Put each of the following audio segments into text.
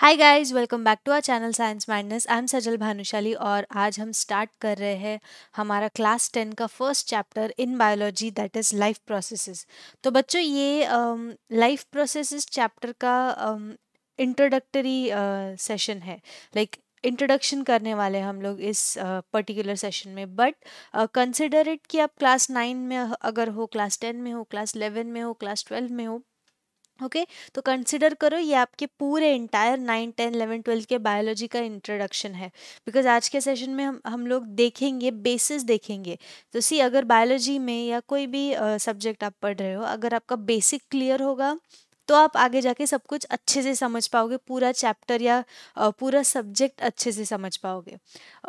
Hi guys welcome back to our channel Science Mindness I am Sajal Bhanushali और आज हम start कर रहे हैं हमारा क्लास टेन का first chapter in biology that is life processes तो बच्चों ये लाइफ प्रोसेसेस चैप्टर का इंट्रोडक्टरी um, सेशन uh, है लाइक like, इंट्रोडक्शन करने वाले हम लोग इस पर्टिकुलर uh, सेशन में बट कंसिडर इट कि आप क्लास नाइन में अगर हो क्लास टेन में हो क्लास इलेवन में हो क्लास ट्वेल्व में हो ओके okay? तो कंसिडर करो ये आपके पूरे entire nine ten eleven twelfth के बायोलॉजी का इंट्रोडक्शन है बिकॉज आज के सेशन में हम हम लोग देखेंगे बेसिस देखेंगे तो सी अगर बायोलॉजी में या कोई भी सब्जेक्ट uh, आप पढ़ रहे हो अगर आपका बेसिक क्लियर होगा तो आप आगे जाके सब कुछ अच्छे से समझ पाओगे पूरा चैप्टर या uh, पूरा सब्जेक्ट अच्छे से समझ पाओगे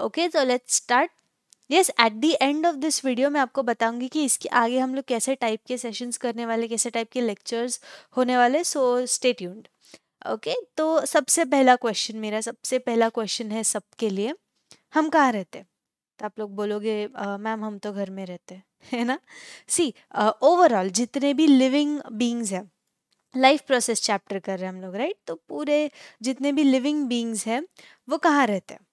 ओके तो let's start yes at the end of this video मैं आपको बताऊंगी कि इसके आगे हम लोग कैसे टाइप के सेशंस करने वाले कैसे टाइप के लेक्चर्स होने वाले सो स्टे ट्यून्ड ओके तो सबसे पहला क्वेश्चन मेरा सबसे पहला क्वेश्चन है सबके लिए हम कहाँ रहते हैं तो आप लोग बोलोगे मैम हम तो घर में रहते हैं है ना सी ओवरऑल uh, जितने भी लिविंग बींग्स हैं लाइफ प्रोसेस चैप्टर कर रहे हैं हम लोग राइट right? तो पूरे जितने भी लिविंग बींग्स हैं वो कहाँ रहते हैं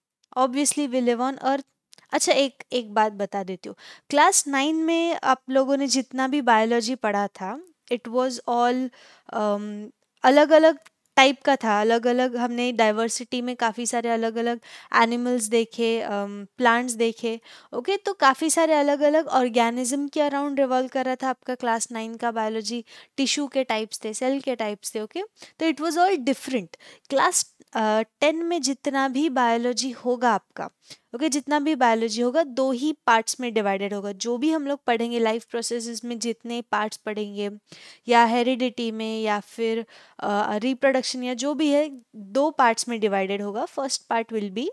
obviously we live on earth अच्छा एक एक बात बता देती हूँ क्लास नाइन में आप लोगों ने जितना भी बायोलॉजी पढ़ा था इट वॉज ऑल अलग अलग टाइप का था अलग अलग हमने डाइवर्सिटी में काफ़ी सारे अलग अलग एनिमल्स देखे प्लांट्स um, देखे ओके तो काफ़ी सारे अलग अलग ऑर्गेनिज्म के अराउंड रिवॉल्व कर रहा था आपका क्लास नाइन का बायोलॉजी टिश्यू के टाइप्स थे सेल के टाइप्स थे ओके तो it was all different class ten में जितना भी बायोलॉजी होगा आपका ओके okay, जितना भी बायोलॉजी होगा दो ही पार्ट्स में डिवाइडेड होगा जो भी हम लोग पढ़ेंगे लाइफ प्रोसेसेस में जितने पार्ट्स पढ़ेंगे या हेरिडिटी में या फिर रिप्रोडक्शन uh, या जो भी है दो पार्ट्स में डिवाइडेड होगा first part will be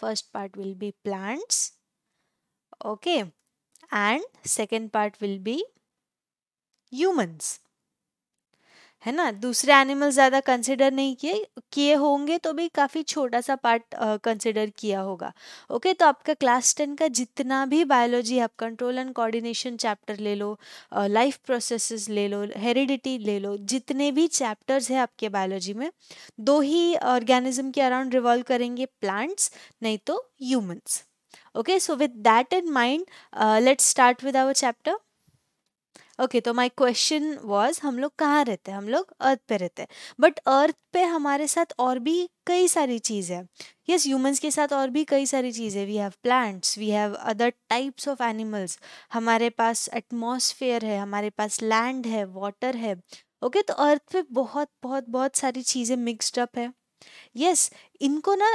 first part will be plants okay and second part will be humans है ना दूसरे एनिमल ज़्यादा कंसिडर नहीं किए किए होंगे तो भी काफ़ी छोटा सा पार्ट कंसिडर किया होगा ओके तो आपका क्लास टेन का जितना भी बायोलॉजी आप कंट्रोल एंड कोऑर्डिनेशन चैप्टर ले लो लाइफ प्रोसेसेस ले लो हेरिडिटी ले लो जितने भी चैप्टर्स हैं आपके बायोलॉजी में दो ही ऑर्गेनिज्म के अराउंड रिवॉल्व करेंगे प्लांट्स नहीं तो humans okay so with that in mind let's start with our chapter okay तो माय क्वेश्चन वाज हम लोग कहाँ रहते हैं हम लोग अर्थ पे रहते हैं बट अर्थ पे हमारे साथ और भी कई सारी चीज़ें हैं यस ह्यूमंस के साथ और भी कई सारी चीज़ें we have plants we have other types of animals हमारे पास एटमॉस्फेयर है हमारे पास लैंड है वाटर है ओके okay, तो अर्थ पे बहुत बहुत बहुत सारी चीज़ें मिक्सड अप है यस yes, इनको ना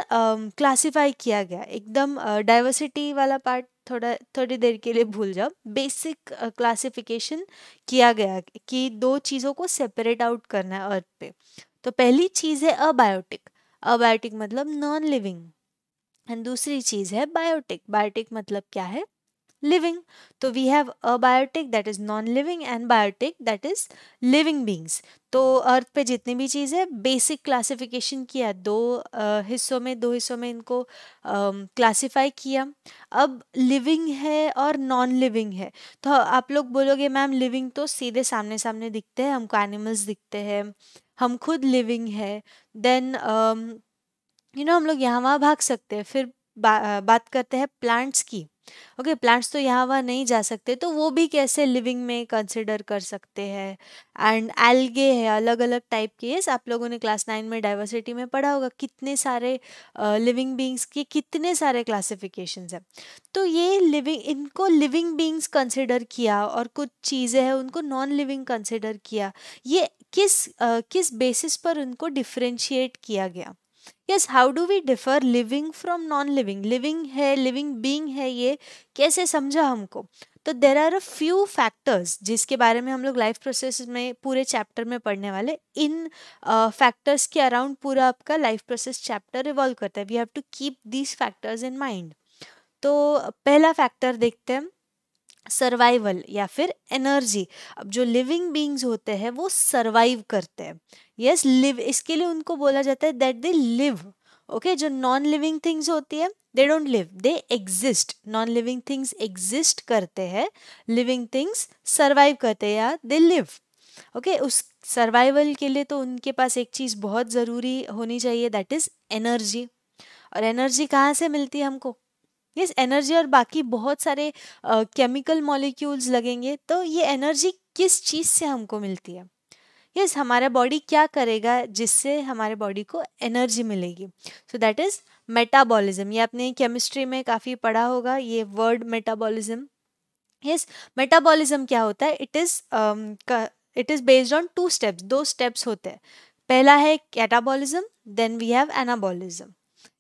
क्लासिफाई uh, किया गया एकदम डाइवर्सिटी uh, वाला पार्ट थोड़ा थोड़ी देर के लिए भूल जाओ बेसिक क्लासिफिकेशन किया गया कि दो चीज़ों को सेपरेट आउट करना है अर्थ पे तो पहली चीज़ है अबायोटिक अबायोटिक मतलब नॉन लिविंग एंड दूसरी चीज़ है बायोटिक बायोटिक मतलब क्या है living. तो we have abiotic that is non living and biotic that is living beings तो अर्थ पे जितनी भी चीज़ है बेसिक क्लासिफिकेशन किया दो uh, हिस्सों में दो हिस्सों में इनको क्लासिफाई uh, किया अब लिविंग है और नॉन लिविंग है तो आप लोग बोलोगे मैम लिविंग तो सीधे सामने सामने दिखते हैं हमको एनिमल्स दिखते हैं हम खुद लिविंग है देन यू नो हम लोग यहाँ वहाँ भाग सकते हैं फिर बा, बात करते हैं प्लांट्स की ओके okay, प्लांट्स तो यहाँ वहाँ नहीं जा सकते तो वो भी कैसे लिविंग में कंसिडर कर सकते हैं एंड एल्गे है अलग अलग टाइप के ये आप लोगों ने क्लास नाइन में डाइवर्सिटी में पढ़ा होगा कितने सारे लिविंग uh, बींग्स के कितने सारे क्लासिफिकेशन हैं तो ये लिविंग इनको लिविंग बींग्स कंसिडर किया और कुछ चीज़ें हैं उनको नॉन लिविंग कंसिडर किया ये किस uh, किस बेसिस पर उनको डिफ्रेंशिएट किया गया yes how do we differ living from non living living है लिविंग बींग है ये कैसे समझा हमको तो there are a few factors जिसके बारे में हम लोग लाइफ प्रोसेस में पूरे चैप्टर में पढ़ने वाले इन फैक्टर्स uh, के अराउंड पूरा आपका लाइफ प्रोसेस चैप्टर रिवॉल्व करता है we have to keep these factors in mind तो पहला फैक्टर देखते हैं सर्वाइवल या फिर एनर्जी अब जो लिविंग बींग्स होते हैं वो सर्वाइव करते हैं यस yes, लिव इसके लिए उनको बोला जाता है दैट दे लिव ओके जो नॉन लिविंग थिंग्स होती है they don't live they exist non living things exist करते हैं लिविंग थिंग्स सर्वाइव करते हैं या दे लिव ओके उस सर्वाइवल के लिए तो उनके पास एक चीज़ बहुत ज़रूरी होनी चाहिए दैट इज़ एनर्जी और एनर्जी कहाँ से मिलती है हमको यस एनर्जी और बाकी बहुत सारे केमिकल मॉलिक्यूल्स लगेंगे तो ये एनर्जी किस चीज़ से हमको मिलती है यस yes, हमारा बॉडी क्या करेगा जिससे हमारे बॉडी को एनर्जी मिलेगी सो दैट इज़ मेटाबॉलिज्म ये आपने केमिस्ट्री में काफ़ी पढ़ा होगा ये वर्ड मेटाबॉलिज्म यस मेटाबॉलिज्म क्या होता है it is it is based on two steps दो स्टेप्स होते हैं पहला है catabolism then we have anabolism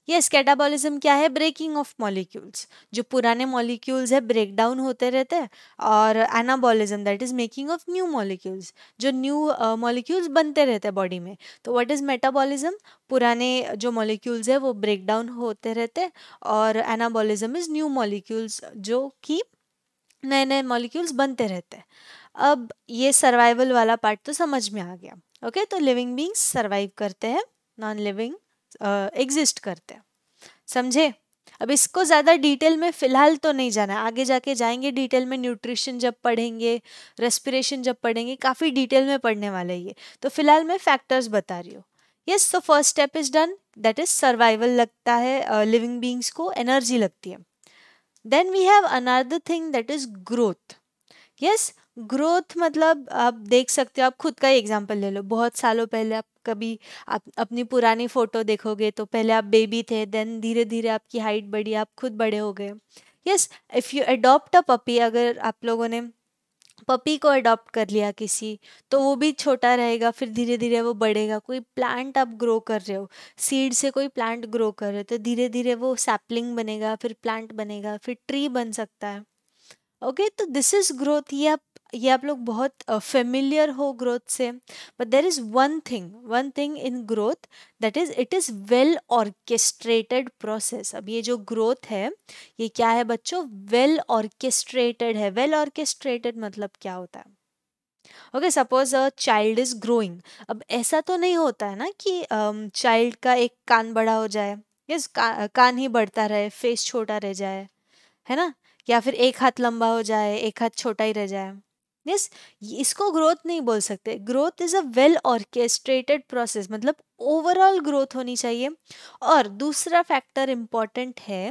yes catabolism क्या है ब्रेकिंग ऑफ मॉलिक्यूल्स जो पुराने मॉलिक्यूल्स है ब्रेक डाउन होते रहते हैं और anabolism that is making of new molecules जो न्यू मॉलिक्यूल्स uh, बनते रहते हैं बॉडी में तो व्हाट इज़ मेटाबॉलिज्म पुराने जो मॉलिक्यूल्स है वो ब्रेक डाउन होते रहते हैं और एनाबॉलिज्म इज़ न्यू मॉलिक्यूल्स जो कि नए नए मॉलिक्यूल्स बनते रहते हैं अब ये सर्वाइवल वाला पार्ट तो समझ में आ गया ओके okay? तो लिविंग बींग्स सर्वाइव करते हैं नॉन लिविंग एग्जिस्ट करते हैं समझे अब इसको ज़्यादा डिटेल में फ़िलहाल तो नहीं जाना आगे जाके जाएंगे डिटेल में न्यूट्रिशन जब पढ़ेंगे रेस्पिरेशन जब पढ़ेंगे काफ़ी डिटेल में पढ़ने वाले ये तो फिलहाल मैं फैक्टर्स बता रही हूँ yes so first step is done that is survival लगता है लिविंग uh, बींग्स को एनर्जी लगती है then we have another thing that is growth yes growth मतलब आप देख सकते हो आप खुद का ही एग्जाम्पल ले लो बहुत सालों पहले आप कभी आप अपनी पुरानी फ़ोटो देखोगे तो पहले आप बेबी थे देन धीरे धीरे आपकी हाइट बढ़ी आप खुद बड़े हो गए yes if you adopt a puppy अगर आप लोगों ने पपी को अडॉप्ट कर लिया किसी तो वो भी छोटा रहेगा फिर धीरे धीरे वो बढ़ेगा कोई प्लांट आप ग्रो कर रहे हो सीड से कोई प्लांट ग्रो कर रहे हो तो धीरे धीरे वो सैपलिंग बनेगा फिर प्लांट बनेगा फिर ट्री बन सकता है ओके okay, तो दिस इज़ ग्रोथ ये आप ये आप लोग बहुत फेमिलियर हो ग्रोथ से but there is one thing one thing in growth that is it is well orchestrated process अब ये जो ग्रोथ है ये क्या है बच्चों वेल ऑर्केस्ट्रेटेड है वेल well ऑर्केस्ट्रेटेड मतलब क्या होता है okay suppose a child is growing अब ऐसा तो नहीं होता है ना कि चाइल्ड um, का एक कान बड़ा हो जाए यस yes, का, कान ही बढ़ता रहे फेस छोटा रह जाए है ना या फिर एक हाथ लंबा हो जाए एक हाथ छोटा ही रह जाए मीन्स इसको ग्रोथ नहीं बोल सकते growth is a well orchestrated process मतलब ओवरऑल ग्रोथ होनी चाहिए और दूसरा फैक्टर इम्पॉर्टेंट है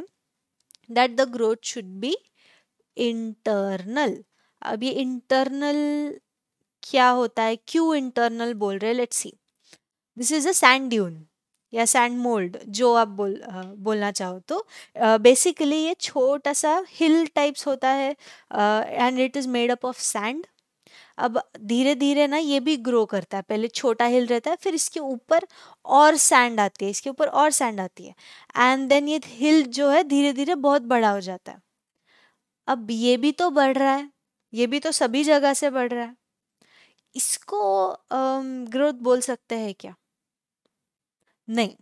that the growth should be internal अब ये इंटरनल क्या होता है क्यों इंटरनल बोल रहे let's see this is a sand dune या सैंड मोल्ड जो आप बोल आ, बोलना चाहो तो बेसिकली ये छोटा सा हिल टाइप्स होता है and it is made up of sand अब धीरे धीरे ना ये भी ग्रो करता है पहले छोटा हिल रहता है फिर इसके ऊपर और सैंड आती है इसके ऊपर और सैंड आती है एंड देन ये हिल जो है धीरे धीरे बहुत बड़ा हो जाता है अब ये भी तो बढ़ रहा है ये भी तो सभी जगह से बढ़ रहा है इसको ग्रोथ बोल सकते हैं क्या नहीं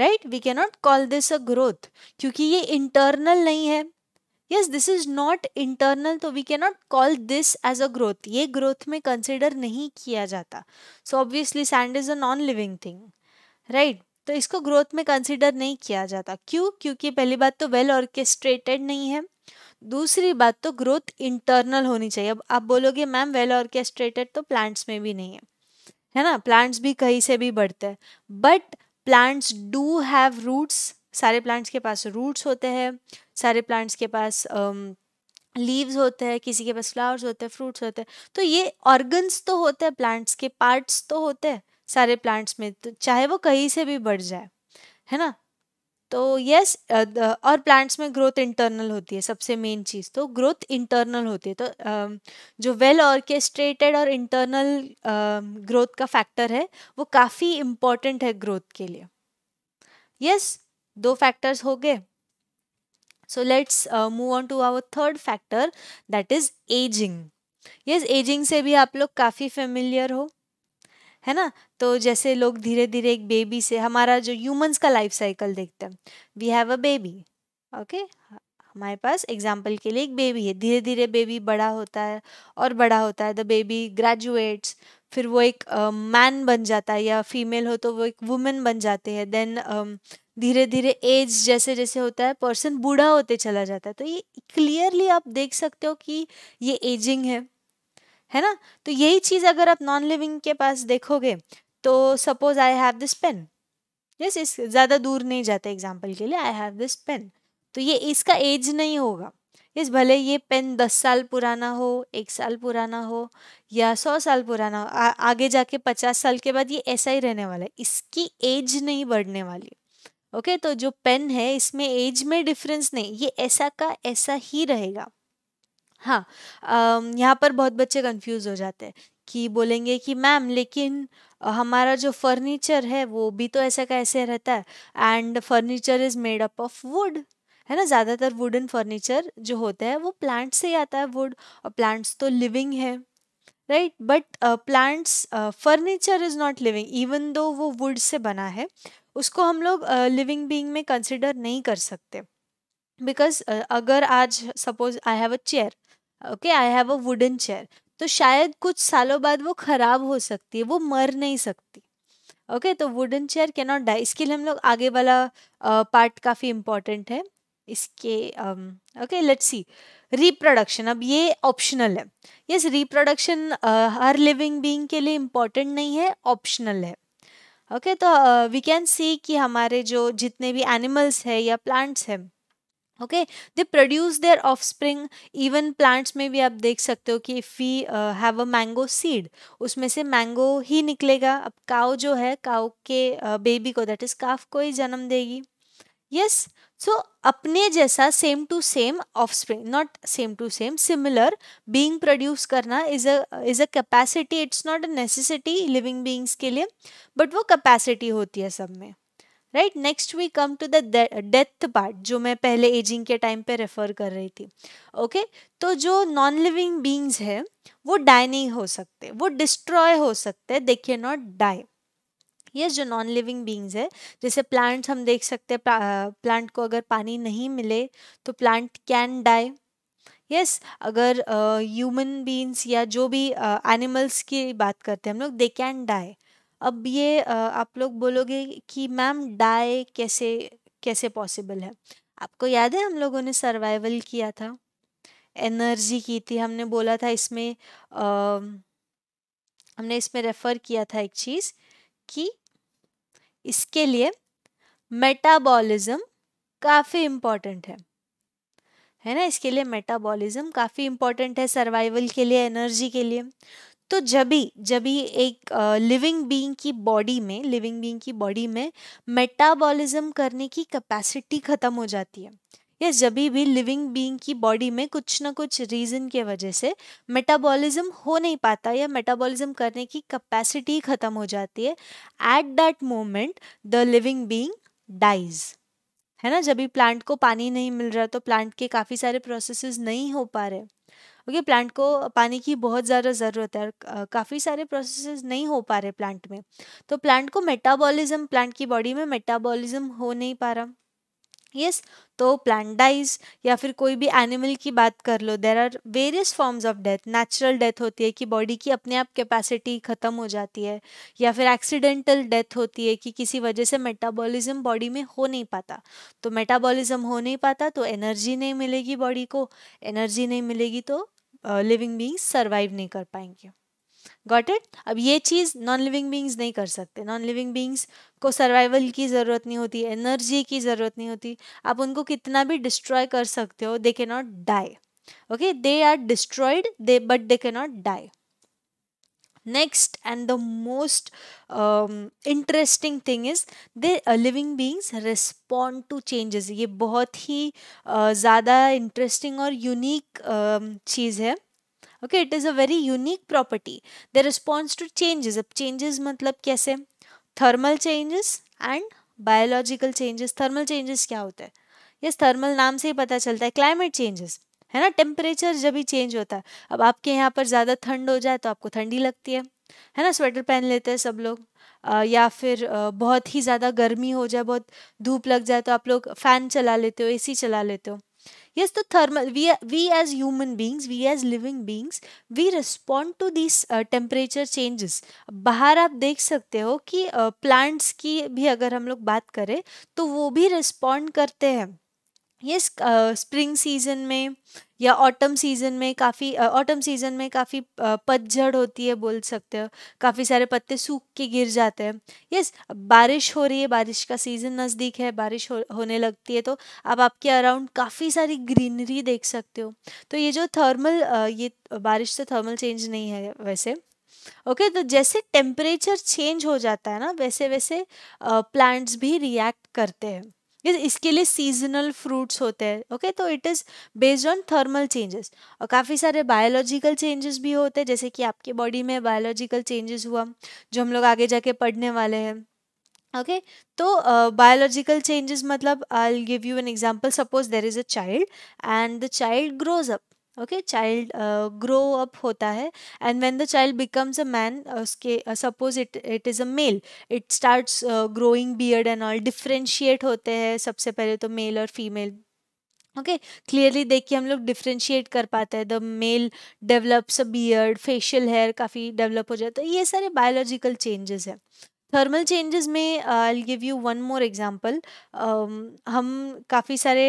right we not call this a growth क्योंकि ये इंटरनल नहीं है yes this is not internal तो we not call this as a growth ये ग्रोथ में कंसिडर नहीं किया जाता so obviously sand is a non living thing right तो इसको ग्रोथ में कंसिडर नहीं किया जाता क्यों क्योंकि पहली बात तो वेल ऑर्केस्ट्रेटेड नहीं है दूसरी बात तो ग्रोथ इंटरनल होनी चाहिए अब आप बोलोगे मैम वेल ऑर्केस्ट्रेटेड तो प्लांट्स में भी नहीं है है ना प्लांट्स भी कहीं से भी बढ़ते हैं but plants do have roots सारे प्लांट्स के पास रूट्स होते हैं सारे प्लांट्स के पास लीव्स um, होते हैं किसी के पास फ्लावर्स होते हैं फ्रूट्स होते हैं तो ये ऑर्गन्स तो होते हैं प्लांट्स के पार्ट्स तो होते हैं सारे प्लांट्स में तो चाहे वो कहीं से भी बढ़ जाए है ना तो यस और प्लांट्स में ग्रोथ इंटरनल होती है सबसे मेन चीज़ तो ग्रोथ इंटरनल होती है तो जो वेल ऑर्केस्ट्रेटेड और इंटरनल ग्रोथ का फैक्टर है वो काफ़ी इम्पॉर्टेंट है ग्रोथ के लिए यस दो फैक्टर्स हो गए so let's move on to our third factor that is ageing yes ageing से भी आप लोग काफ़ी फेमिलियर हो है ना तो जैसे लोग धीरे धीरे एक बेबी से हमारा जो ह्यूमंस का लाइफ साइकिल देखते हैं we have a baby okay हमारे पास एग्जाम्पल के लिए एक बेबी है धीरे धीरे बेबी बड़ा होता है और बड़ा होता है द बेबी ग्रेजुएट्स फिर वो एक मैन uh, बन जाता है या फीमेल हो तो वो एक वुमेन बन जाते हैं देन धीरे धीरे एज जैसे जैसे होता है पर्सन बूढ़ा होते चला जाता है तो ये क्लियरली आप देख सकते हो कि ये एजिंग है है ना तो यही चीज़ अगर आप नॉन लिविंग के पास देखोगे तो suppose I have this pen yes इस ज़्यादा दूर नहीं जाता एग्जाम्पल के लिए आई हैव दिस पेन तो ये इसका एज नहीं होगा इस भले ये पेन दस साल पुराना हो एक साल पुराना हो या सौ साल पुराना हो आ, आगे जाके पचास साल के बाद ये ऐसा ही रहने वाला है इसकी एज नहीं बढ़ने वाली ओके तो जो पेन है इसमें एज में डिफरेंस नहीं ये ऐसा का ऐसा ही रहेगा हाँ यहाँ पर बहुत बच्चे कंफ्यूज हो जाते हैं कि बोलेंगे कि मैम लेकिन हमारा जो फर्नीचर है वो भी तो ऐसा का ऐसे रहता है and furniture is made up of wood है ना ज़्यादातर वुडन फर्नीचर जो होता है वो प्लांट्स से ही आता है वुड और प्लांट्स तो लिविंग है right but plants furniture is not living even though वो वुड से बना है उसको हम लोग लिविंग बींग में कंसिडर नहीं कर सकते बिकॉज अगर आज suppose I have a chair okay I have a wooden chair तो शायद कुछ सालों बाद वो ख़राब हो सकती है वो मर नहीं सकती ओके okay, तो wooden chair can not die इसके लिए हम लोग आगे वाला पार्ट काफ़ी इम्पोर्टेंट है इसके ओके लेट्स सी रिप्रोडक्शन अब ये ऑप्शनल है यस yes, रिप्रोडक्शन हर लिविंग बीइंग के लिए इम्पॉर्टेंट नहीं है ऑप्शनल है ओके okay, तो वी कैन सी कि हमारे जो जितने भी एनिमल्स है या प्लांट्स हैं okay they produce their spring even plants में भी आप देख सकते हो कि if we have a mango seed उसमें से मैंगो ही निकलेगा अब काओ जो है काउ के बेबी uh, को दैट इज़ काफ को ही जन्म देगी यस सो अपने जैसा same to same offspring not same to same similar being produce करना is a is a capacity it's not a necessity living beings के लिए बट वो कैपेसिटी होती है सब में right next we come to the death part जो मैं पहले एजिंग के टाइम पे रेफर कर रही थी ओके okay? तो जो नॉन लिविंग बींग्स है वो डाई नहीं हो सकते वो डिस्ट्रॉय हो सकते दे के नॉट डाई ये जो नॉन लिविंग बींग्स है जैसे प्लांट्स हम देख सकते हैं प्लांट को अगर पानी नहीं मिले तो plant can die yes yes, अगर ह्यूमन uh, बींग्स या जो भी एनिमल्स uh, की बात करते हैं हम लोग दे कैन डाई अब ये आप लोग बोलोगे कि मैम डाई कैसे कैसे पॉसिबल है आपको याद है हम लोगों ने सर्वाइवल किया था एनर्जी की थी हमने बोला था इसमें आ, हमने इसमें रेफर किया था एक चीज़ कि इसके लिए मेटाबॉलिज्म काफ़ी इम्पॉर्टेंट है है ना इसके लिए मेटाबॉलिज्म काफ़ी इम्पॉर्टेंट है सर्वाइवल के लिए एनर्जी के लिए तो जब जभी एक लिविंग बीइंग की बॉडी में लिविंग बीइंग की बॉडी में मेटाबॉलिज्म करने की कैपेसिटी ख़त्म हो जाती है या जब भी लिविंग बीइंग की बॉडी में कुछ ना कुछ रीज़न के वजह से मेटाबॉलिज्म हो नहीं पाता या मेटाबॉलिज्म करने की कैपेसिटी ख़त्म हो जाती है at that moment the living being dies है ना जब भी प्लांट को पानी नहीं मिल रहा तो प्लांट के काफ़ी सारे प्रोसेसेस नहीं हो पा रहे ओके प्लांट को पानी की बहुत ज़्यादा ज़रूरत है और काफ़ी सारे प्रोसेस नहीं हो पा रहे प्लांट में तो प्लांट को मेटाबॉलिज्म प्लांट की बॉडी में मेटाबॉलिज्म हो नहीं पा रहा यस तो प्लांट डाइज या फिर कोई भी एनिमल की बात कर लो there are various forms of death natural death होती है कि बॉडी की अपने आप कैपेसिटी ख़त्म हो जाती है या फिर एक्सीडेंटल डेथ होती है कि किसी वजह से मेटाबॉलिज्म बॉडी में हो नहीं पाता तो मेटाबॉलिज्म हो नहीं पाता तो एनर्जी नहीं मिलेगी बॉडी को एनर्जी नहीं मिलेगी तो लिविंग बींग्स सर्वाइव नहीं कर पाएंगे गॉट इट अब ये चीज़ नॉन लिविंग बींग्स नहीं कर सकते नॉन लिविंग बींग्स को सर्वाइवल की ज़रूरत नहीं होती एनर्जी की ज़रूरत नहीं होती आप उनको कितना भी डिस्ट्रॉय कर सकते हो they can not die okay they are destroyed they but they can not die next and the most interesting thing is they living beings respond to changes ये बहुत ही uh, ज़्यादा इंटरेस्टिंग और यूनिक uh, um, चीज़ है okay it is a very unique property they response to changes अब changes मतलब कैसे thermal changes and biological changes thermal changes क्या होता है यस थर्मल नाम से ही पता चलता है क्लाइमेट चेंजेस है ना टेम्परेचर जब भी चेंज होता है अब आपके यहाँ पर ज़्यादा ठंड हो जाए तो आपको ठंडी लगती है है ना स्वेटर पहन लेते हैं सब लोग आ, या फिर आ, बहुत ही ज़्यादा गर्मी हो जाए बहुत धूप लग जाए तो आप लोग फ़ैन चला लेते हो एसी चला लेते हो yes the thermal we we as human beings we as living beings we respond to these uh, temperature changes bahar aap dekh sakte ho ki uh, plants ki bhi agar hum log baat kare to wo bhi respond karte hain yes uh, spring season mein या autumn season में काफ़ी autumn season में काफ़ी पतझड़ होती है बोल सकते हो काफ़ी सारे पत्ते सूख के गिर जाते हैं यस बारिश हो रही है बारिश का सीज़न नज़दीक है बारिश हो, होने लगती है तो आप आपके अराउंड काफ़ी सारी ग्रीनरी देख सकते हो तो ये जो थर्मल ये बारिश से थर्मल चेंज नहीं है वैसे ओके okay, तो जैसे टेम्परेचर चेंज हो जाता है ना वैसे वैसे प्लांट्स भी रिएक्ट करते हैं इसके लिए सीजनल फ्रूट्स होते हैं ओके तो it is based on thermal changes और काफ़ी सारे बायोलॉजिकल चेंजेस भी होते हैं जैसे कि आपके बॉडी में बायोलॉजिकल चेंजेस हुआ जो हम लोग आगे जाके पढ़ने वाले हैं ओके okay, तो बायोलॉजिकल चेंजेस मतलब I give you an example suppose there is a child and the child grows up okay child grow up होता है and when the child becomes a man उसके suppose it it is a male it starts growing beard and all differentiate होते हैं सबसे पहले तो mail और female okay clearly देख के हम लोग डिफ्रेंशिएट कर पाते हैं the male develops a beard facial hair काफ़ी डेवलप हो जाता है तो ये सारे बायोलॉजिकल चेंजेस हैं थर्मल चेंजेस में I give you one more example हम काफ़ी सारे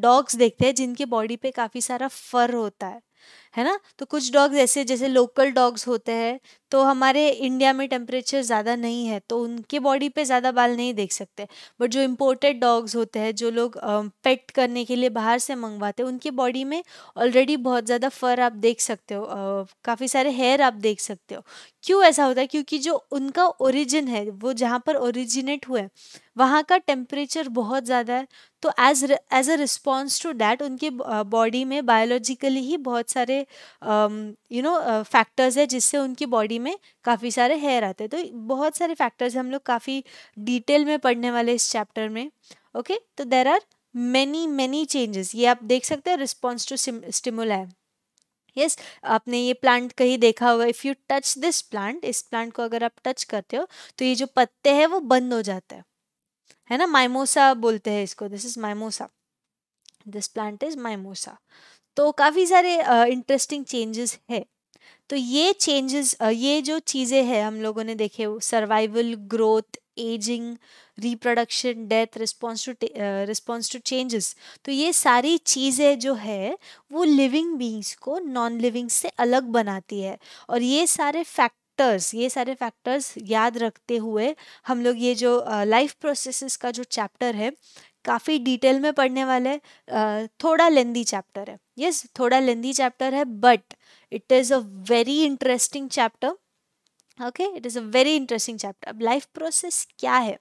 डॉग्स uh, देखते हैं जिनके बॉडी पे काफ़ी सारा फर होता है है ना तो कुछ डॉग्स ऐसे जैसे लोकल डॉग्स होते हैं तो हमारे इंडिया में टेम्परेचर ज़्यादा नहीं है तो उनके बॉडी पे ज़्यादा बाल नहीं देख सकते बट जो इम्पोर्टेड डॉग्स होते हैं जो लोग पेट करने के लिए बाहर से मंगवाते हैं उनके बॉडी में ऑलरेडी बहुत ज़्यादा फर आप देख सकते हो काफ़ी सारे हेयर आप देख सकते हो क्यों ऐसा होता है क्योंकि जो उनका ओरिजिन है वो जहाँ पर ओरिजिनेट हुए वहाँ का टेम्परेचर बहुत ज़्यादा है तो as as a response to that उनके बॉडी में बायोलॉजिकली ही बहुत सारे यू नो फैक्टर्स है जिससे उनकी बॉडी में काफ़ी सारे हेयर आते हैं तो बहुत सारे फैक्टर्स हम लोग काफ़ी डिटेल में पढ़ने वाले इस चैप्टर में ओके okay? तो there are many many changes ये आप देख सकते हैं response to stimuli yes yes, आपने ये प्लांट कहीं देखा होगा if you touch this plant इस प्लांट को अगर आप टच करते हो तो ये जो पत्ते हैं वो बंद हो जाते हैं है ना माइमोसा बोलते हैं इसको this is mimosa this plant is mimosa तो काफ़ी सारे इंटरेस्टिंग चेंजेस है तो ये चेंजेस ये जो चीज़ें हैं हम लोगों ने देखे survival growth ageing reproduction death response to response to changes तो ये सारी चीज़ें जो है वो लिविंग बींग्स को नॉन लिविंग से अलग बनाती है और ये सारे फैक्टर्स ये सारे फैक्टर्स याद रखते हुए हम लोग ये जो लाइफ uh, प्रोसेसेस का जो चैप्टर है काफ़ी डिटेल में पढ़ने वाले uh, थोड़ा लेंदी चैप्टर है यस थोड़ा लेंदी चैप्टर है but it is a very interesting chapter okay it is a very interesting chapter अब लाइफ प्रोसेस क्या है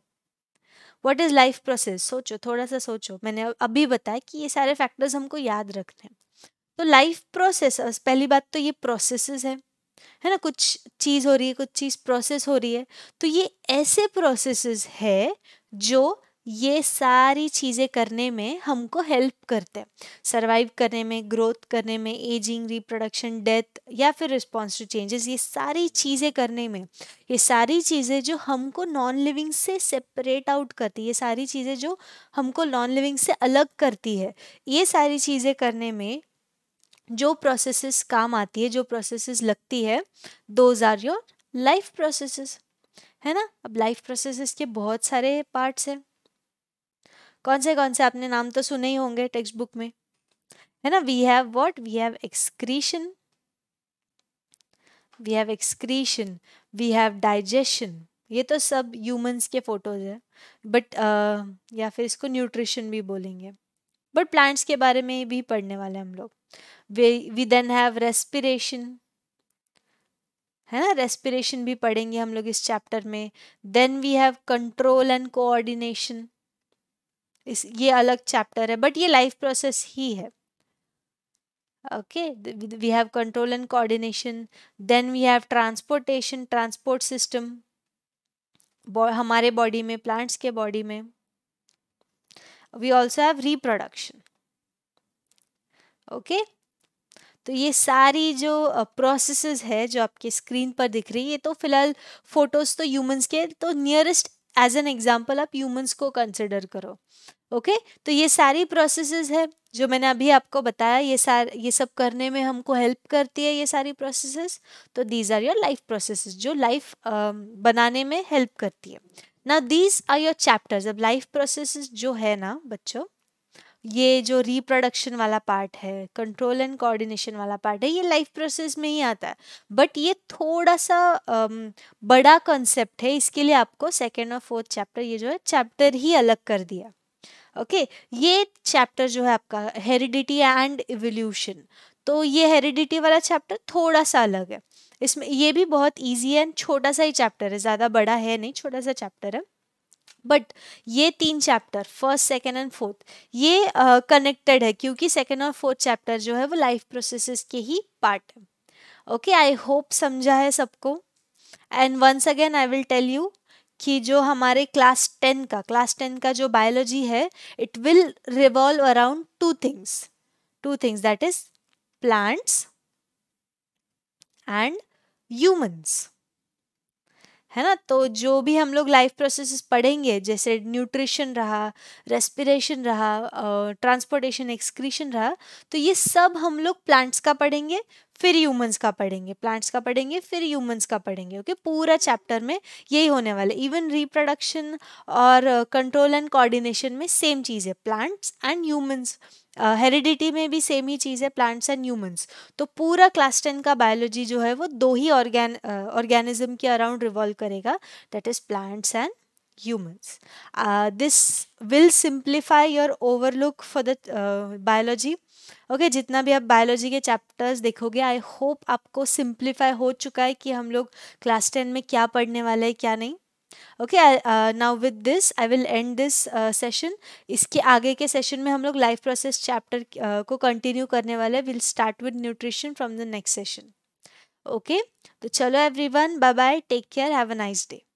व्हाट इज़ लाइफ प्रोसेस सोचो थोड़ा सा सोचो मैंने अभी बताया कि ये सारे फैक्टर्स हमको याद रखने हैं तो लाइफ प्रोसेस पहली बात तो ये प्रोसेस है है ना कुछ चीज़ हो रही है कुछ चीज़ प्रोसेस हो रही है तो ये ऐसे प्रोसेस है जो ये सारी चीज़ें करने में हमको हेल्प करते हैं सर्वाइव करने में ग्रोथ करने में एजिंग रिप्रोडक्शन डेथ या फिर रिस्पॉन्स टू चेंजेस ये सारी चीज़ें करने में ये सारी चीज़ें जो हमको नॉन लिविंग से सेपरेट आउट करती है ये सारी चीज़ें जो हमको नॉन लिविंग से अलग करती है ये सारी चीज़ें करने में जो प्रोसेसेस काम आती है जो प्रोसेसेस लगती है those are your life processes है ना अब लाइफ प्रोसेसेस के बहुत सारे पार्ट्स हैं कौन से कौन से आपने नाम तो सुने ही होंगे टेक्स्ट बुक में है ना we have what we have excretion we have excretion we have digestion ये तो सब ह्यूमंस के फोटोज है बट uh, या फिर इसको न्यूट्रिशन भी बोलेंगे बट प्लांट्स के बारे में भी पढ़ने वाले हम लोग वी देन हैव रेस्पिरेशन है ना रेस्पिरेशन भी पढ़ेंगे हम लोग इस चैप्टर में then we have control and coordination is ये अलग चैप्टर है बट ये लाइफ प्रोसेस ही है okay we have control and coordination then we have transportation transport system हमारे बॉडी में प्लांट्स के बॉडी में we also have reproduction okay तो ये सारी जो प्रोसेसेस है जो आपके स्क्रीन पर दिख रही है तो फिलहाल फोटोज तो ह्यूमंस के तो नियरेस्ट एज एन एग्जाम्पल आप ह्यूमंस को कंसिडर करो ओके okay? तो ये सारी प्रोसेसेस है जो मैंने अभी आपको बताया ये सार ये सब करने में हमको हेल्प करती है ये सारी प्रोसेसेस तो these are your life processes जो लाइफ बनाने में हेल्प करती है ना दीज आर योर चैप्टर्स अब लाइफ प्रोसेसेस जो है ना बच्चों ये जो रिप्रोडक्शन वाला पार्ट है कंट्रोल एंड कोऑर्डिनेशन वाला पार्ट है ये लाइफ प्रोसेस में ही आता है बट ये थोड़ा सा um, बड़ा कॉन्सेप्ट है इसके लिए आपको सेकेंड और फोर्थ चैप्टर ये जो है चैप्टर ही अलग कर दिया ओके okay? ये चैप्टर जो है आपका हेरिडिटी एंड इवोल्यूशन तो ये हेरिडिटी वाला चैप्टर थोड़ा सा अलग है इसमें ये भी बहुत ईजी एंड छोटा सा ही चैप्टर है ज़्यादा बड़ा है नहीं छोटा सा चैप्टर है बट ये तीन chapter first second and fourth ये कनेक्टेड uh, है क्योंकि सेकेंड और फोर्थ चैप्टर जो है वो लाइफ प्रोसेसेस के ही पार्ट है ओके आई होप समझा है सबको and once again I will tell you कि जो हमारे क्लास टेन का क्लास टेन का जो बायोलॉजी है it will revolve around two things two things that is plants and humans है ना तो जो भी हम लोग लाइफ प्रोसेस पढ़ेंगे जैसे न्यूट्रिशन रहा रेस्पिरेशन रहा ट्रांसपोर्टेशन एक्सक्रीशन रहा तो ये सब हम लोग प्लांट्स का पढ़ेंगे फिर ह्यूमंस का पढ़ेंगे प्लांट्स का पढ़ेंगे फिर ह्यूमंस का पढ़ेंगे ओके okay? पूरा चैप्टर में यही होने वाला इवन रिप्रोडक्शन और कंट्रोल एंड कोऑर्डिनेशन में सेम चीज़ है प्लांट्स एंड ह्यूमंस हेरिडिटी में भी सेम ही चीज़ है प्लांट्स एंड ह्यूमंस तो पूरा क्लास टेन का बायोलॉजी जो है वो दो ही ऑर्गेन ऑर्गेनिज्म के अराउंड रिवॉल्व करेगा that is plants and humans. Uh, this will simplify your overlook for the uh, biology. Okay okay, जितना भी आप बायोलॉजी के चैप्टर्स देखोगे आई होप आपको सिंप्लीफाई हो चुका है कि हम लोग क्लास टेन में क्या पढ़ने वाले हैं क्या नहीं okay now with this I will end this session इसके आगे के सेशन में हम लोग लाइफ प्रोसेस चैप्टर को कंटिन्यू करने वाले will start with nutrition from the next session okay तो चलो everyone bye bye take care have a nice day